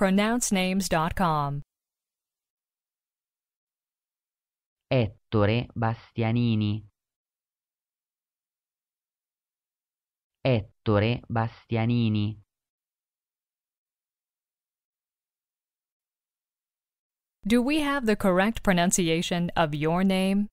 pronouncenames.com. Ettore Bastianini. Ettore Bastianini. Do we have the correct pronunciation of your name?